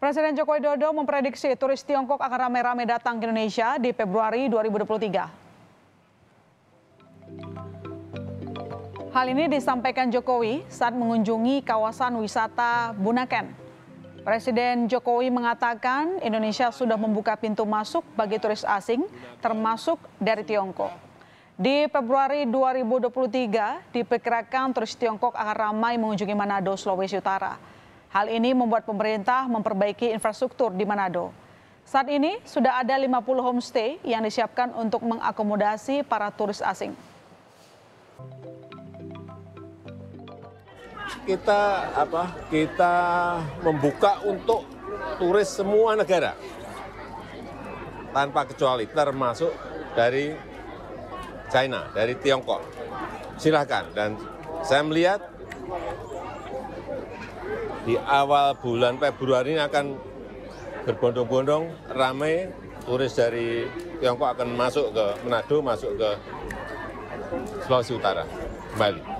Presiden Joko Widodo memprediksi turis Tiongkok akan ramai-ramai datang ke Indonesia di Februari 2023. Hal ini disampaikan Jokowi saat mengunjungi kawasan wisata Bunaken. Presiden Jokowi mengatakan Indonesia sudah membuka pintu masuk bagi turis asing termasuk dari Tiongkok. Di Februari 2023 diperkirakan turis Tiongkok akan ramai mengunjungi Manado, Sulawesi Utara. Hal ini membuat pemerintah memperbaiki infrastruktur di Manado. Saat ini sudah ada 50 homestay yang disiapkan untuk mengakomodasi para turis asing. Kita apa? Kita membuka untuk turis semua negara. Tanpa kecuali termasuk dari China, dari Tiongkok. Silahkan dan saya melihat di awal bulan Februari eh, ini akan berbondong-bondong ramai turis dari Tiongkok akan masuk ke Manado, masuk ke Sulawesi Utara Bali.